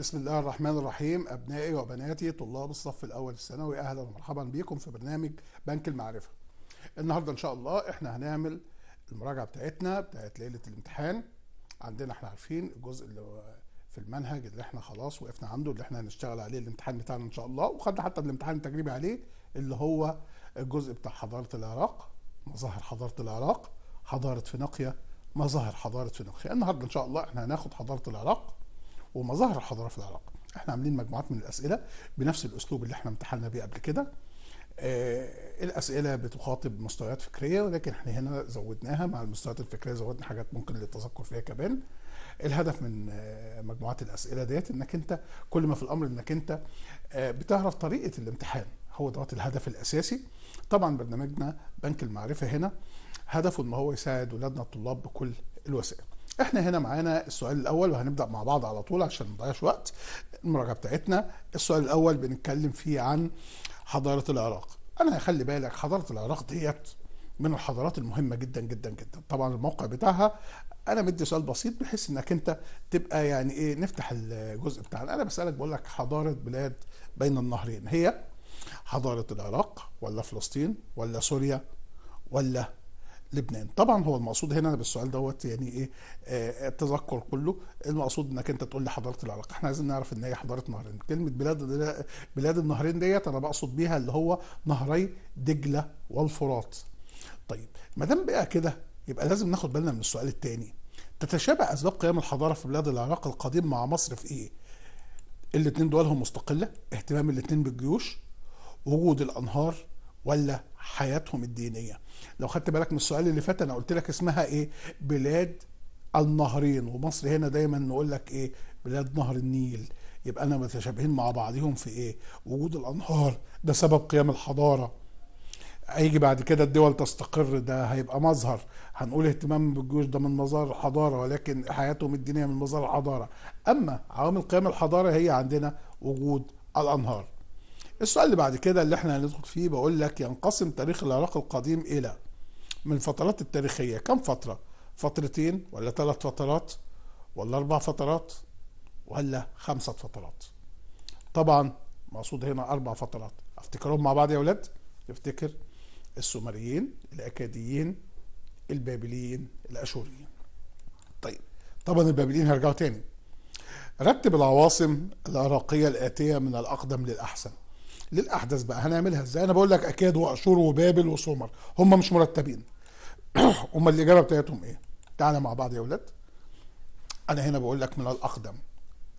بسم الله الرحمن الرحيم أبنائي وبناتي طلاب الصف الأول الثانوي أهلا ومرحبا بكم في برنامج بنك المعرفة النهاردة إن شاء الله إحنا هنعمل المراجعة بتاعتنا بتاعت ليلة الامتحان عندنا إحنا عارفين الجزء اللي في المنهج اللي إحنا خلاص وقفنا عنده اللي إحنا هنشتغل عليه الامتحان بتاعنا إن شاء الله وخدنا حتى الامتحان التجريبي عليه اللي هو الجزء بتاع حضارة العراق مظاهر حضارة العراق حضارة فينيقيا مظاهر حضارة فينيقيا النهاردة إن شاء الله إحنا هناخد حضارة العراق ومظاهر الحضاره في العراق احنا عاملين مجموعات من الاسئله بنفس الاسلوب اللي احنا امتحنا بيه قبل كده آه، الاسئله بتخاطب مستويات فكريه ولكن احنا هنا زودناها مع المستويات الفكريه زودنا حاجات ممكن للتذكر فيها كمان الهدف من آه، مجموعات الاسئله ديت انك انت كل ما في الامر انك انت آه، بتعرف طريقه الامتحان هو دوت الهدف الاساسي طبعا برنامجنا بنك المعرفه هنا هدفه ان هو يساعد ولادنا الطلاب بكل الوسائل احنا هنا معانا السؤال الاول وهنبدا مع بعض على طول عشان ما نضيعش وقت المراجعه بتاعتنا السؤال الاول بنتكلم فيه عن حضاره العراق انا هخلي بالك حضاره العراق ديت من الحضارات المهمه جدا جدا جدا طبعا الموقع بتاعها انا مدي سؤال بسيط بحيث انك انت تبقى يعني ايه نفتح الجزء بتاعنا انا بسالك بقول لك حضاره بلاد بين النهرين هي حضاره العراق ولا فلسطين ولا سوريا ولا لبنان طبعا هو المقصود هنا بالسؤال دوت يعني ايه آه، التذكر كله المقصود انك انت تقول لي حضاره العراق احنا عايزين نعرف ان هي حضاره نهرين كلمه بلاد بلاد النهرين ديت انا بقصد بيها اللي هو نهري دجله والفرات طيب ما دام بقى كده يبقى لازم ناخد بالنا من السؤال الثاني تتشابه اسباب قيام الحضاره في بلاد العراق القديم مع مصر في ايه الاثنين دولهم مستقله اهتمام الاثنين بالجيوش وجود الانهار ولا حياتهم الدينيه لو خدت بالك من السؤال اللي فات انا قلت لك اسمها ايه بلاد النهرين ومصر هنا دايما نقول لك ايه بلاد نهر النيل يبقى انا متشابهين مع بعضهم في ايه وجود الانهار ده سبب قيام الحضاره هيجي بعد كده الدول تستقر ده هيبقى مظهر هنقول اهتمام بالجيوش ده من مظهر الحضاره ولكن حياتهم الدينيه من مظهر الحضاره اما عوامل قيام الحضاره هي عندنا وجود الانهار السؤال اللي بعد كده اللي احنا هندخل فيه بقول لك ينقسم تاريخ العراق القديم الى من الفترات التاريخيه كم فتره فترتين ولا ثلاث فترات ولا اربع فترات ولا خمسه فترات طبعا مقصود هنا اربع فترات افتكرهم مع بعض يا اولاد افتكر السومريين الاكاديين البابليين الاشوريين طيب طبعا البابليين هيرجعوا تاني رتب العواصم العراقيه الاتيه من الاقدم للاحسن للاحداث بقى هنعملها ازاي انا بقول لك اكاد واشور وبابل وسومر هم مش مرتبين هم الاجابه بتاعتهم ايه تعالى مع بعض يا اولاد انا هنا بقول لك من الاقدم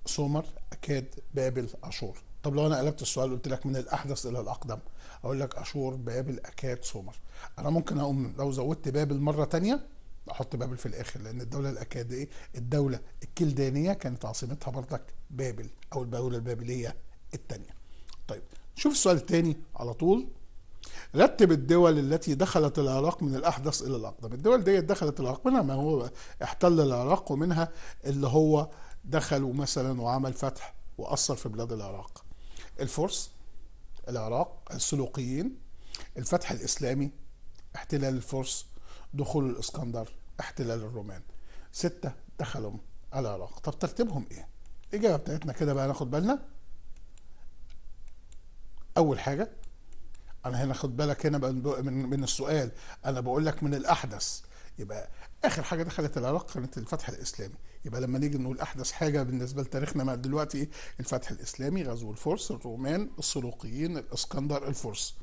سومر اكاد بابل اشور طب لو انا قلبت السؤال قلت لك من الاحدث الى الاقدم اقول لك اشور بابل اكاد سومر انا ممكن اقوم لو زودت بابل مره تانية احط بابل في الاخر لان الدوله الاكاديه الدوله الكلدانيه كانت عاصمتها برضك بابل او الدوله البابليه الثانيه طيب شوف السؤال الثاني على طول رتب الدول التي دخلت العراق من الأحدث إلى الأقدم الدول دي دخلت العراق منها ما هو احتل العراق ومنها اللي هو دخل مثلا وعمل فتح وأثر في بلاد العراق الفرس العراق السلوقيين الفتح الإسلامي احتلال الفرس دخول الإسكندر احتلال الرومان ستة دخلوا العراق طب ترتيبهم ايه؟ الإجابة بتاعتنا كده بقى ناخد بالنا اول حاجه انا هنا خد بالك هنا من من السؤال انا بقول لك من الاحدث يبقى اخر حاجه دخلت العراق كانت الفتح الاسلامي يبقى لما نيجي نقول احدث حاجه بالنسبه لتاريخنا ما دلوقتي الفتح الاسلامي غزو الفرس الرومان السلوقيين الاسكندر الفرس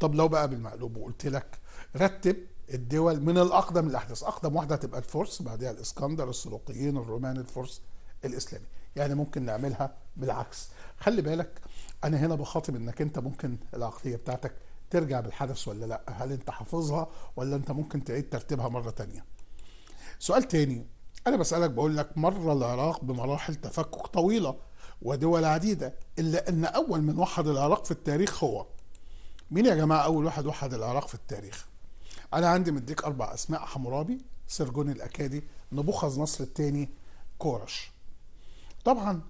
طب لو بقى بالمقلوب وقلت لك رتب الدول من الاقدم للاحدث اقدم واحده هتبقى الفرس بعدها الاسكندر السلوقيين الرومان الفرس الاسلامي يعني ممكن نعملها بالعكس خلي بالك انا هنا بخاطب انك انت ممكن العقليه بتاعتك ترجع بالحدث ولا لا هل انت حافظها ولا انت ممكن تعيد ترتيبها مره تانية سؤال تاني انا بسالك بقول لك مر العراق بمراحل تفكك طويله ودول عديده الا ان اول من وحد العراق في التاريخ هو مين يا جماعه اول واحد وحد العراق في التاريخ انا عندي مديك اربع اسماء حمورابي سرجون الاكادي نبوخذ نصر الثاني كورش طبعا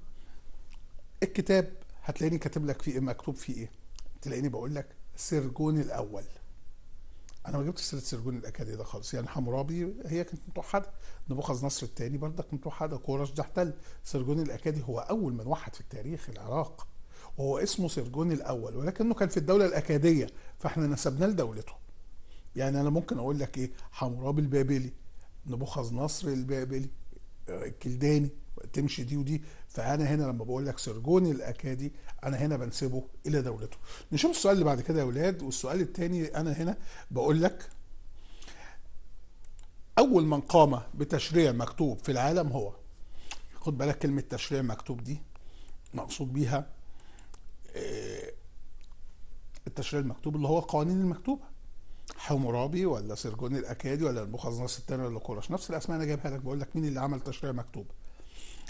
الكتاب هتلاقيني كاتب لك فيه إيه، مكتوب فيه ايه تلاقيني بقول لك سرجون الاول انا ما جبتش سيره سرجون الاكادي ده خالص يعني حمرابي هي كانت متوحده نبوخذ نصر الثاني برضك متوحده كورش ده احتل سرجون الاكادي هو اول من وحد في التاريخ العراق وهو اسمه سرجون الاول ولكنه كان في الدوله الاكاديه فاحنا نسبناه لدولته يعني انا ممكن اقول لك ايه حمرابي البابلي نبوخذ نصر البابلي آه، الكلداني تمشي دي ودي فانا هنا لما بقول لك سرجون الاكادي انا هنا بنسبه الى دولته نشوف السؤال اللي بعد كده يا اولاد والسؤال الثاني انا هنا بقول لك اول من قام بتشريع مكتوب في العالم هو خد بالك كلمه تشريع مكتوب دي مقصود بيها آه، التشريع المكتوب اللي هو القوانين المكتوبه حمورابي ولا سرجون الاكادي ولا البخارناص الثاني ولا كورش نفس الاسماء انا جايبها لك بقول لك مين اللي عمل تشريع مكتوب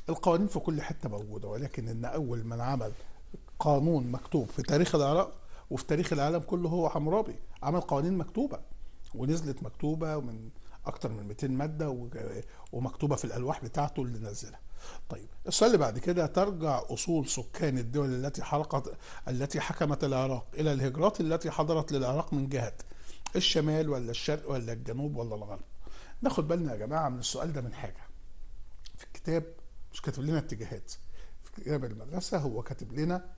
القوانين في كل حته موجوده ولكن ان اول من عمل قانون مكتوب في تاريخ العراق وفي تاريخ العالم كله هو حمرابي عمل قوانين مكتوبه ونزلت مكتوبه من اكتر من 200 ماده ومكتوبه في الالواح بتاعته اللي نزلها طيب السؤال اللي بعد كده ترجع اصول سكان الدول التي حرقت التي حكمت العراق الى الهجرات التي حضرت للعراق من جهه الشمال ولا الشرق ولا الجنوب ولا الغرب ناخد بالنا يا جماعه من السؤال ده من حاجه في الكتاب مش كاتب لنا اتجاهات في كتاب المدرسه هو كاتب لنا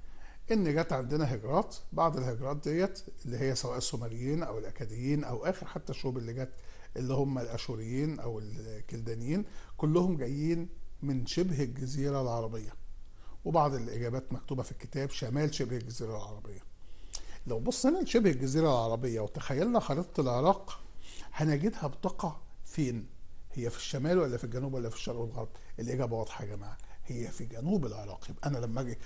ان جت عندنا هجرات بعض الهجرات ديت اللي هي سواء السومريين او الاكاديين او اخر حتى الشعوب اللي جت اللي هم الاشوريين او الكلدانيين كلهم جايين من شبه الجزيره العربيه وبعض الاجابات مكتوبه في الكتاب شمال شبه الجزيره العربيه لو بصنا لشبه الجزيره العربيه وتخيلنا خريطه العراق هنجدها بتقع فين هي في الشمال ولا في الجنوب ولا في الشرق والغرب الاجابه واضحه يا جماعه هي في جنوب العراق يبقى انا لما اجي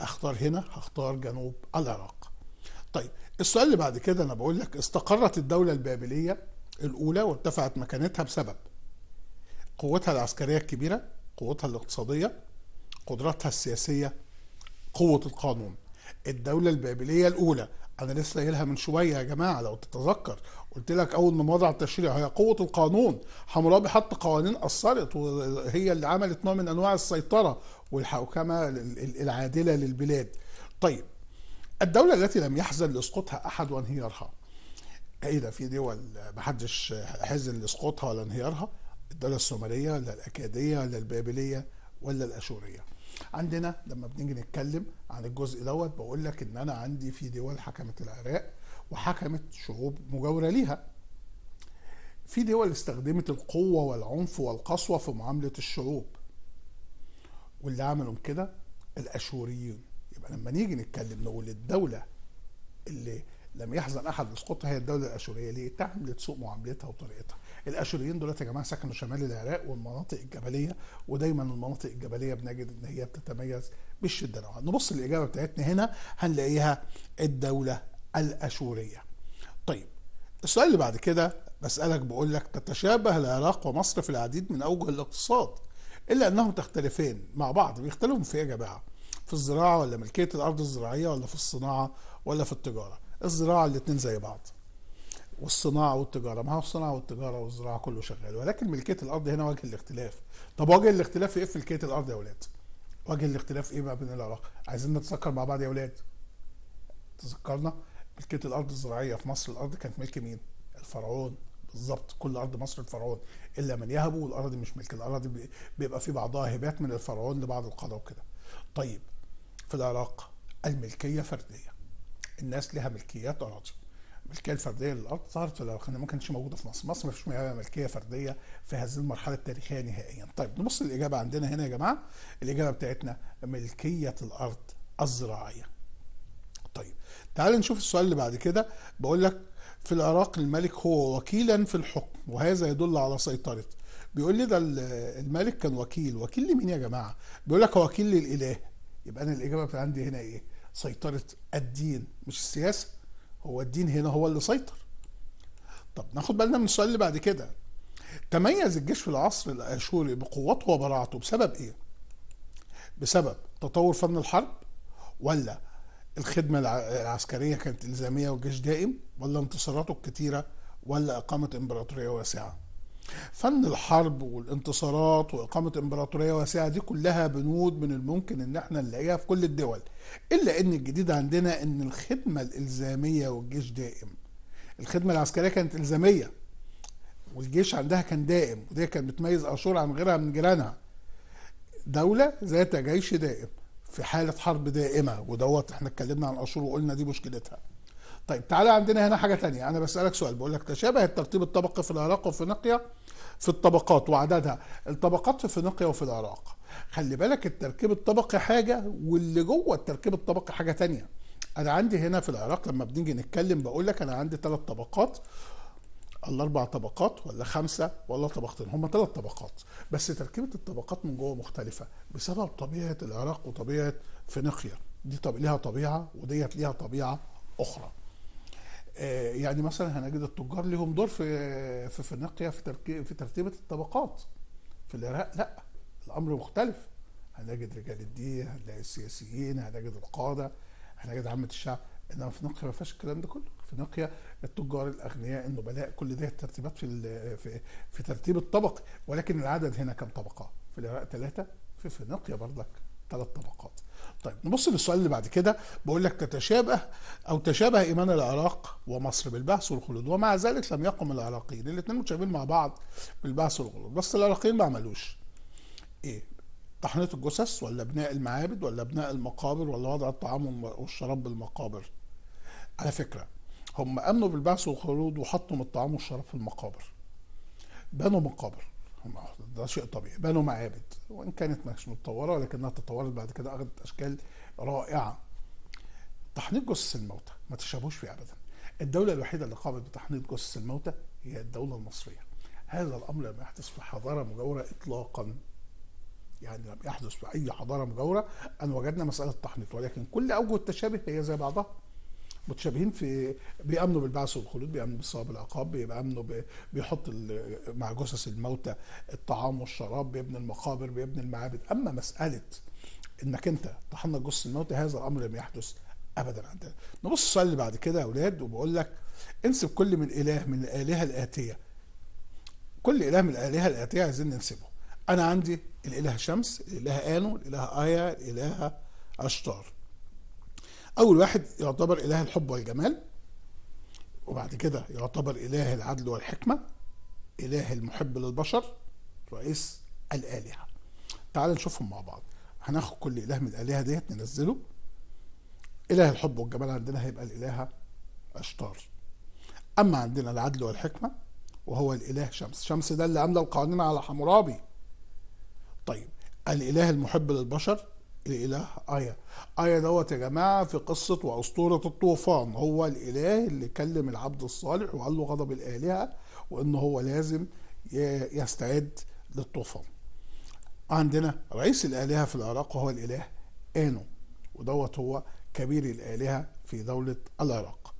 اختار هنا هختار جنوب العراق طيب السؤال اللي بعد كده انا بقول لك استقرت الدوله البابليه الاولى وارتفعت مكانتها بسبب قوتها العسكريه الكبيره قوتها الاقتصاديه قدراتها السياسيه قوه القانون الدوله البابليه الاولى انا لسه قايلها من شويه يا جماعه لو تتذكر قلت لك اول ما وضع التشريع هي قوه القانون حمرابي حط قوانين اثرت وهي اللي عملت نوع من انواع السيطره والحوكمه العادله للبلاد طيب الدوله التي لم يحزن لاسقاطها احد وانهيارها ايه ده في دول محدش حزن لاسقاطها ولا انهيارها الدوله السومريه ولا الاكاديه ولا البابليه ولا الاشوريه عندنا لما بنيجي نتكلم عن الجزء دوت بقول لك ان انا عندي في دول حكمت العراق وحكمت شعوب مجاوره ليها في دول استخدمت القوة والعنف والقسوة في معاملة الشعوب واللي عملوا كده الأشوريين يبقى لما نيجي نتكلم نقول الدولة اللي لم يحزن احد بسقوطها هي الدوله الاشوريه ليه؟ تعملت سوء معاملتها وطريقتها. الاشوريين دولت يا جماعه سكنوا شمال العراق والمناطق الجبليه ودايما المناطق الجبليه بنجد ان هي بتتميز بالشده نوعا نبص الاجابه بتاعتنا هنا هنلاقيها الدوله الاشوريه. طيب السؤال اللي بعد كده بسالك بقول لك تتشابه العراق ومصر في العديد من اوجه الاقتصاد الا انهم تختلفين مع بعض بيختلفوا في ايه يا جماعه؟ في الزراعه ولا ملكيه الارض الزراعيه ولا في الصناعه ولا في التجاره؟ الزراعه الاثنين زي بعض والصناعه والتجاره ما هو الصناعه والتجاره والزراعه كله شغال ولكن ملكيه الارض هنا وجه الاختلاف طب وجه الاختلاف ايه في ملكيه الارض يا اولاد وجه الاختلاف ايه بقى بين العراق عايزين نتذكر مع بعض يا اولاد تذكرنا ملكيه الارض الزراعيه في مصر الارض كانت ملك مين الفرعون بالظبط كل ارض مصر الفرعون الا من يهبوا والاراضي مش ملك الاراضي بيبقى في بعضها هبات من الفرعون لبعض القضاء وكده طيب في العراق الملكيه فرديه الناس لها ملكيات اراضي الملكيه الفرديه للارض ظهرت في الاراضي ما كانتش موجوده في مصر مصر ما فيش ملكيه فرديه في هذه المرحله التاريخيه نهائيا طيب نبص الاجابه عندنا هنا يا جماعه الاجابه بتاعتنا ملكيه الارض الزراعيه طيب تعال نشوف السؤال اللي بعد كده بقول لك في العراق الملك هو وكيلا في الحكم وهذا يدل على سيطرته بيقول لي ده الملك كان وكيل وكيل لمين يا جماعه بيقول لك وكيل للاله يبقى انا الاجابه عندي هنا ايه سيطرة الدين مش السياسة هو الدين هنا هو اللي سيطر طب ناخد بالنا من السؤال اللي بعد كده تميز الجيش في العصر الاشوري بقوته وبراعته بسبب ايه بسبب تطور فن الحرب ولا الخدمة العسكرية كانت إلزامية والجيش دائم ولا انتصاراته الكتيرة ولا إقامة إمبراطورية واسعة فن الحرب والانتصارات واقامه امبراطوريه واسعه دي كلها بنود من الممكن ان احنا نلاقيها في كل الدول الا ان الجديد عندنا ان الخدمه الالزاميه والجيش دائم الخدمه العسكريه كانت الزاميه والجيش عندها كان دائم وده كان بتميز اشور عن غيرها من جيرانها دوله ذات جيش دائم في حاله حرب دائمه ودوت احنا اتكلمنا عن اشور وقلنا دي مشكلتها طيب تعالى عندنا هنا حاجه تانية انا بسالك سؤال بقول لك تشابه الترتيب الطبقي في العراق نقيا في الطبقات وعددها الطبقات في فينيقيا وفي العراق خلي بالك التركيب الطبقي حاجه واللي جوه التركيب الطبقي حاجه تانية انا عندي هنا في العراق لما بنيجي نتكلم بقول لك انا عندي ثلاث طبقات الاربع طبقات ولا خمسه ولا طبقتين هم ثلاث طبقات بس تركيبه الطبقات من جوه مختلفه بسبب طبيعه العراق وطبيعه فينيقيا دي طب ليها طبيعه وديت ليها طبيعه اخرى آه، يعني مثلا هنجد التجار لهم دور في في فينيقيا في في ترتيبه الطبقات في العراق لا الامر مختلف هنجد رجال الدين هنلاقي السياسيين هنجد القاده هنجد عامه الشعب انما نقيا ما فيهاش الكلام ده كله نقيا التجار الاغنياء النبلاء كل ده الترتيبات في في, في ترتيب الطبق ولكن العدد هنا كم طبقه في العراق ثلاثه في فينيقيا برضك ثلاث طبقات طيب نبص للسؤال اللي بعد كده بقول لك تتشابه او تشابه ايمان العراق ومصر بالبعث والخلود ومع ذلك لم يقم العراقيين الاثنين متشابهين مع بعض بالبعث والخلود بس العراقيين ما عملوش ايه تحنيط الجثث ولا بناء المعابد ولا بناء المقابر ولا وضع الطعام والشراب بالمقابر على فكره هم امنوا بالبعث والخلود وحطوا الطعام والشراب في المقابر بنوا مقابر هم ده شيء طبيعي بنوا معابد وان كانت مش متطوره ولكنها تطورت بعد كده اخذت اشكال رائعه تحنيط جثث الموتى ما تشابهوش فيه ابدا الدوله الوحيده اللي قامت بتحنيط جثث الموتى هي الدوله المصريه هذا الامر لم يحدث في حضاره مجاوره اطلاقا يعني لم يحدث في اي حضاره مجاوره ان وجدنا مساله تحنيط ولكن كل اوجه التشابه هي زي بعضها متشابهين في بيامنوا بالبعث والخلود بيامنوا بالثواب والعقاب بيامنوا بيحط مع جثث الموتى الطعام والشراب بيبني المقابر بيبني المعابد اما مساله انك انت تحنط جثث الموتى هذا الامر لم يحدث ابدا عندنا نبص السؤال اللي بعد كده يا اولاد وبقول لك انسب كل من اله من الالهه الاتيه كل اله من الالهه الاتيه عايزين ننسبه انا عندي الاله شمس الاله انو الاله ايا الاله أشطار أول واحد يعتبر إله الحب والجمال وبعد كده يعتبر إله العدل والحكمة إله المحب للبشر رئيس الآلهة تعال نشوفهم مع بعض هناخد كل إله من الآلهة ديت ننزله إله الحب والجمال عندنا هيبقى الإلهة اشطار أما عندنا العدل والحكمة وهو الإله شمس شمس ده اللي عاملة القوانين على حمورابي طيب الإله المحب للبشر الاله ايا ايا دوت يا جماعه في قصه واسطوره الطوفان هو الاله اللي كلم العبد الصالح وقال له غضب الالهه وان هو لازم يستعد للطوفان عندنا رئيس الالهه في العراق وهو الاله انو ودوت هو كبير الالهه في دوله العراق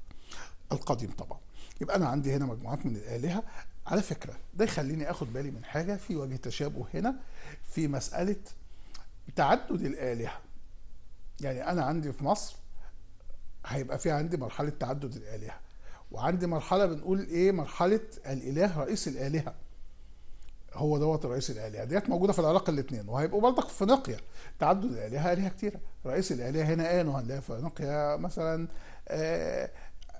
القديم طبعا يبقى انا عندي هنا مجموعات من الالهه على فكره ده يخليني اخد بالي من حاجه في وجه تشابه هنا في مساله تعدد الالهه يعني انا عندي في مصر هيبقى في عندي مرحله تعدد الالهه وعندي مرحله بنقول ايه مرحله الاله رئيس الالهه هو دوت رئيس الالهه ديت موجوده في العراق الاثنين وهيبقوا برضك في فينيقيا تعدد الالهه الهه كتيره رئيس الالهه هنا إيه هنلاقي في فينيقيا مثلا آه،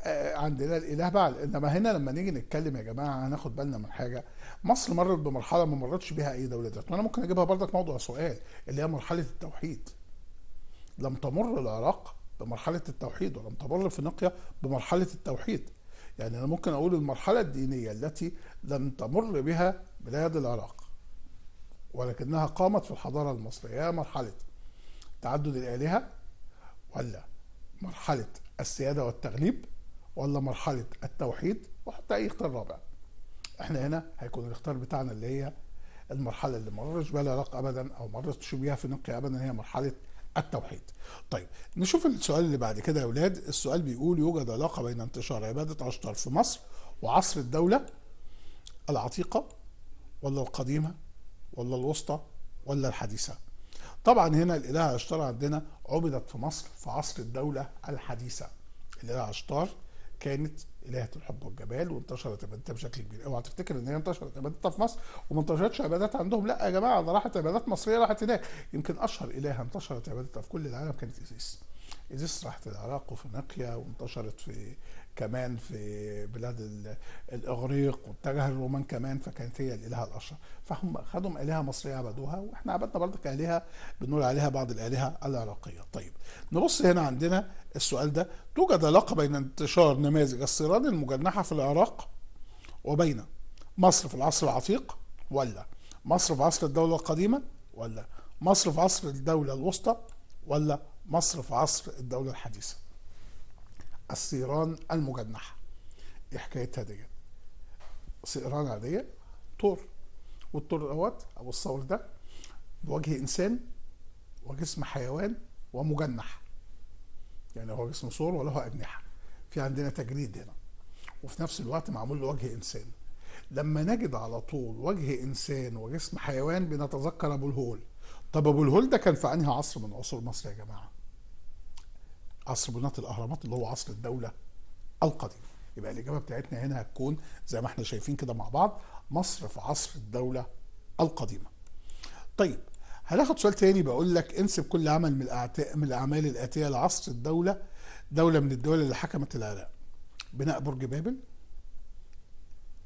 آه، عندنا الاله بعل انما هنا لما نيجي نتكلم يا جماعه هناخد بالنا من حاجه مصر مرت بمرحله ما مرتش بيها اي دوله دلوقتي وانا ممكن اجيبها برضك موضوع سؤال اللي هي مرحله التوحيد لم تمر العراق بمرحله التوحيد ولم تمر فينيقيا بمرحله التوحيد يعني انا ممكن اقول المرحله الدينيه التي لم تمر بها بلاد العراق ولكنها قامت في الحضاره المصريه هي مرحله تعدد الالهه ولا مرحله السياده والتغليب ولا مرحله التوحيد وحتى اي اختيار رابع احنا هنا هيكون الاختيار بتاعنا اللي هي المرحله اللي ما مرتش بها العراق ابدا او ما مرتش بيها في نقي ابدا هي مرحله التوحيد. طيب نشوف السؤال اللي بعد كده يا اولاد، السؤال بيقول يوجد علاقه بين انتشار عباده عشتار في مصر وعصر الدوله العتيقه ولا القديمه ولا الوسطى ولا الحديثه؟ طبعا هنا الإله عشتار عندنا عبدت في مصر في عصر الدوله الحديثه. الإله عشتار كانت الهه الحب والجمال وانتشرت عبادتها بشكل كبير اوعى تفتكر ان هي انتشرت عبادتها في مصر وما انتشرتش عبادات عندهم لا يا جماعه ده راحت عبادات مصريه راحت هناك يمكن اشهر الهه انتشرت عبادتها في كل العالم كانت ايزيس ايزيس راحت العراق وفينيقيا وانتشرت في كمان في بلاد الاغريق واتجه الرومان كمان فكانت هي الالهه الاشهر فهم خدوا الهه مصريه عبدوها واحنا عبدنا برضك الهه بنقول عليها بعض الالهه العراقيه طيب نبص هنا عندنا السؤال ده توجد علاقه بين انتشار نماذج الصيران المجنحه في العراق وبين مصر في العصر العتيق ولا مصر في عصر الدوله القديمه ولا مصر في عصر الدوله الوسطى ولا مصر في عصر الدوله الحديثه الصيران المجنحه ايه حكايتها دي صيران عاديه طور والطور دوت او الصور ده بوجه انسان وجسم حيوان ومجنح يعني هو جسم صور وله اجنحه في عندنا تجريد هنا وفي نفس الوقت معمول له وجه انسان لما نجد على طول وجه انسان وجسم حيوان بنتذكر ابو الهول طب ابو الهول ده كان في انهي عصر من عصور مصر يا جماعه عصر بناة الأهرامات اللي هو عصر الدولة القديم يبقى الإجابة بتاعتنا هنا هتكون زي ما احنا شايفين كده مع بعض مصر في عصر الدولة القديمة طيب هناخد سؤال تاني بقول لك انسب كل عمل من الأعت... من الاعمال الاتيه لعصر الدوله دوله من الدول اللي حكمت العراق بناء برج بابل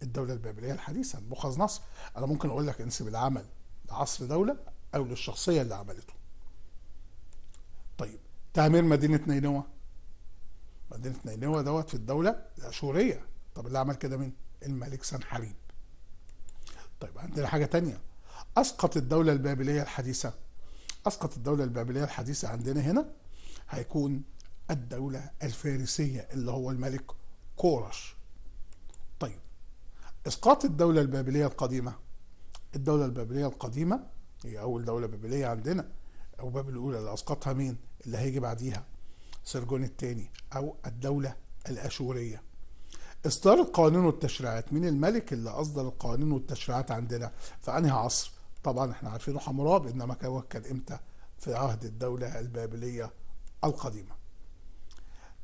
الدوله البابليه الحديثه نبوخذ نصر انا ممكن اقول لك انسب العمل لعصر دوله او للشخصيه اللي عملته طيب تعمير مدينه نينوى مدينه نينوى دوت في الدوله الاشوريه طب اللي عمل كده مين؟ الملك سنحريب طيب عندنا حاجه تانية اسقط الدوله البابليه الحديثه اسقط الدوله البابليه الحديثه عندنا هنا هيكون الدوله الفارسيه اللي هو الملك كورش طيب اسقاط الدوله البابليه القديمه الدوله البابليه القديمه هي اول دوله بابليه عندنا او باب الاولى اللي اسقطها مين اللي هيجي بعديها سرجون الثاني أو الدولة الأشورية إصدار القانون والتشريعات مين الملك اللي أصدر القانون والتشريعات عندنا في أنهي عصر طبعا احنا عارفينه حمورابي إنما كان إمتى في عهد الدولة البابلية القديمة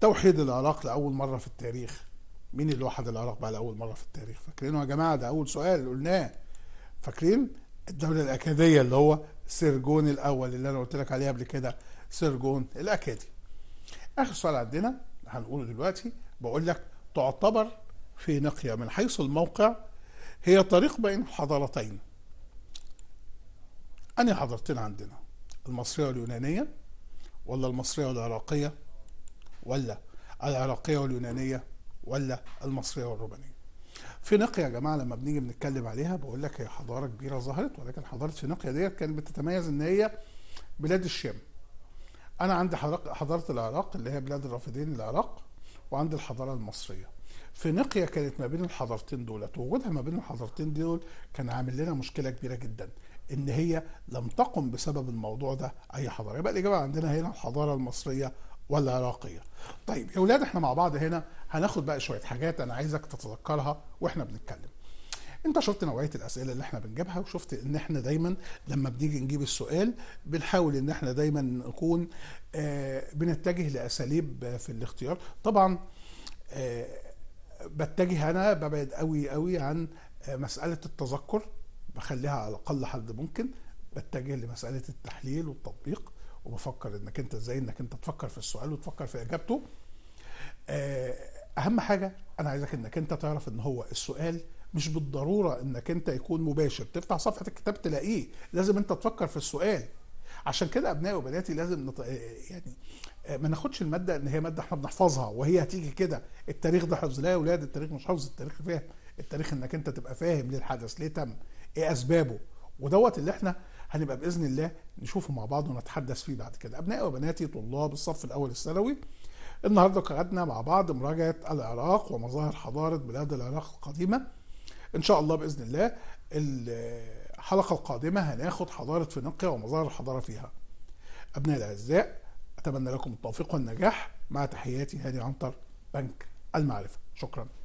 توحيد العراق لأول مرة في التاريخ مين اللي وحد العراق بقى لأول مرة في التاريخ فاكرينه يا جماعة ده أول سؤال قلناه فاكرين الدولة الأكادية اللي هو سرجون الأول اللي أنا قلت لك عليه قبل كده سيرجون الأكادي آخر سؤال عندنا هنقوله دلوقتي بقول لك تعتبر في نقية من حيث الموقع هي طريق بين حضارتين أنهي حضارتين عندنا المصرية واليونانية ولا المصرية والعراقية ولا العراقية واليونانية ولا المصرية والرومانية في نقية يا جماعة لما بنيجي بنتكلم عليها بقول لك هي حضارة كبيرة ظهرت ولكن حضارة فينيقيا ديت كانت بتتميز إن هي بلاد الشام انا عندي حضاره العراق اللي هي بلاد الرافدين العراق وعندي الحضاره المصريه في نقيه كانت ما بين الحضارتين دولت ووجودها ما بين الحضارتين دول كان عامل لنا مشكله كبيره جدا ان هي لم تقم بسبب الموضوع ده اي حضاره يبقى الاجابه عندنا هنا الحضاره المصريه والعراقيه طيب يا اولاد احنا مع بعض هنا هناخد بقى شويه حاجات انا عايزك تتذكرها واحنا بنتكلم انت شفت نوعيه الاسئله اللي احنا بنجيبها وشفت ان احنا دايما لما بنيجي نجيب السؤال بنحاول ان احنا دايما نكون آه، بنتجه لاساليب في الاختيار طبعا آه، بتجه انا ببعد قوي قوي عن آه، مساله التذكر بخليها على اقل حد ممكن بتجه لمساله التحليل والتطبيق وبفكر انك انت ازاي انك انت تفكر في السؤال وتفكر في اجابته اهم حاجه انا عايزك انك انت تعرف ان هو السؤال مش بالضروره انك انت يكون مباشر تفتح صفحه الكتاب تلاقيه لازم انت تفكر في السؤال عشان كده ابنائي وبناتي لازم نط... يعني ما ناخدش الماده ان هي ماده احنا بنحفظها وهي هتيجي كده التاريخ ده حفظ لا يا اولاد التاريخ مش حفظ التاريخ فاهم التاريخ انك انت تبقى فاهم ليه الحدث ليه تم ايه اسبابه ودوت اللي احنا هنبقى باذن الله نشوفه مع بعض ونتحدث فيه بعد كده ابنائي وبناتي طلاب الصف الاول الثانوي النهارده قعدنا مع بعض مراجعه العراق ومظاهر حضاره بلاد العراق القديمه ان شاء الله باذن الله الحلقه القادمه هناخد حضاره فينيقيا ومظاهر الحضاره فيها ابنائي الاعزاء اتمنى لكم التوفيق والنجاح مع تحياتي هاني عنتر بنك المعرفه شكرا